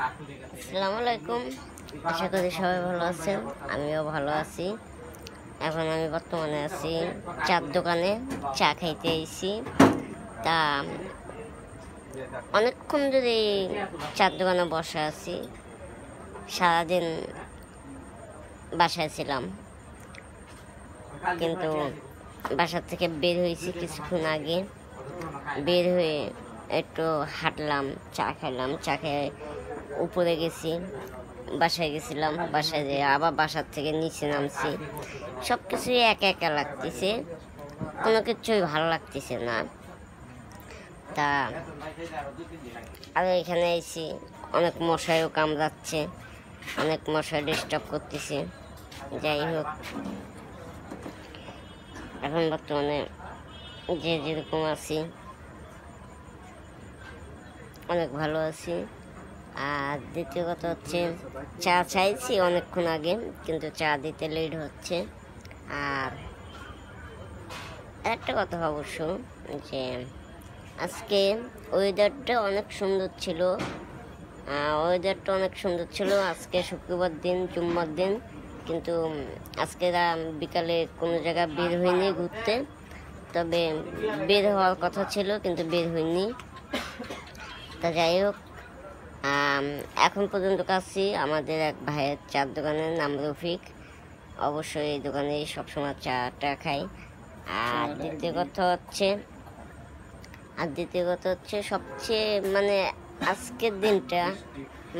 আসসালামু আলাইকুম আশা করি সবাই ভালো আছেন আমিও ভালো আছি এখন আমি বর্তমানে আছি চার দোকানে চা খাইতে এসেছি তা অনেকক্ষণ ধরে চার দোকানে বসে আছি সারাদিন বাসায় ছিলাম কিন্তু বাসার থেকে বের হয়েছি কিছুক্ষণ আগে বের হয়ে একটু হাঁটলাম চা খেলাম চা খেয়ে উপরে গেছি বাসায় গেছিলাম বাসায় যেয়ে আবার বাসার থেকে নিচে নামছি সব কিছুই একা একা লাগতেছে কোনো কিছুই ভালো লাগতেছে না তা আর এখানে এসি অনেক মশাইও কামড়াচ্ছে অনেক মশাই ডিস্টার্ব করতেছে যাই হোক এখন বর্তমানে যে যেরকম আছি অনেক ভালো আছি আর দ্বিতীয় কথা হচ্ছে চা চাইছি অনেকক্ষণ আগে কিন্তু চা দিতে লেট হচ্ছে আর একটা কথা অবশ্য যে আজকে ওয়েদারটা অনেক সুন্দর ছিল ওয়েদারটা অনেক সুন্দর ছিল আজকে শুক্রবার দিন জুম্মার দিন কিন্তু আজকে বিকালে কোনো জায়গায় বের হয়নি ঘুরতে তবে বের হওয়ার কথা ছিল কিন্তু বের হয়নি তো যাই হোক এখন পর্যন্ত কাছি আমাদের এক ভাইয়ের চার দোকানের নাম রফিক অবশ্যই এই দোকানে সবসময় চাটা খাই আর দ্বিতীয় কথা হচ্ছে আর দ্বিতীয় কথা হচ্ছে সবচেয়ে মানে আজকের দিনটা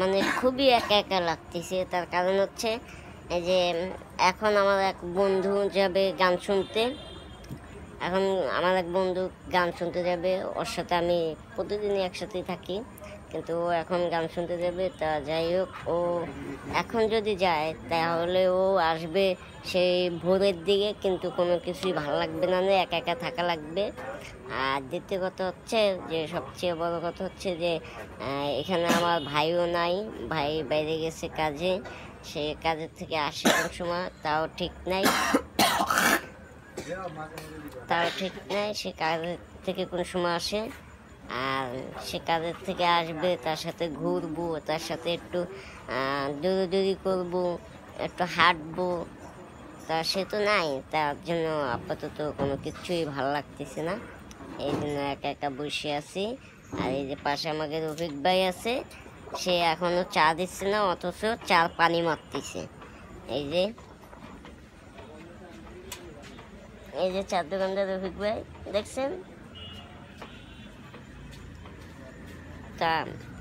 মানে খুবই একা একা লাগতেছে তার কারণ হচ্ছে যে এখন আমার এক বন্ধু যাবে গান শুনতে এখন আমার এক বন্ধু গান শুনতে যাবে ওর সাথে আমি প্রতিদিনই একসাথেই থাকি কিন্তু ও এখন গান শুনতে যাবে তা যাই হোক ও এখন যদি যায় তাহলে ও আসবে সেই ভোরের দিকে কিন্তু কোনো কিছুই ভালো লাগবে না একা একা থাকা লাগবে আর দ্বিতীয় কথা হচ্ছে যে সবচেয়ে বড় কথা হচ্ছে যে এখানে আমার ভাইও নাই ভাই বাইরে গেছে কাজে সে কাজের থেকে আসে কোন সময় তাও ঠিক নাই তার ঠিক নাই সে কাজের থেকে কোনো সময় আসে আর সে কাজের থেকে আসবে তার সাথে ঘুরবো তার সাথে একটু দৌড়দৌড়ি করবো একটু হাঁটবো তা সে তো নাই তার জন্য আপাতত কোনো কিছুই ভালো লাগতেছে না এই জন্য একা একা বসে আছি আর এই যে পাশে আমাকে রফিক ভাই আছে সে এখনও চা দিচ্ছে না অথচ চার পানি মারতেছে এই যে এই যে চার দোকানটা রফিক ভাই দেখছেন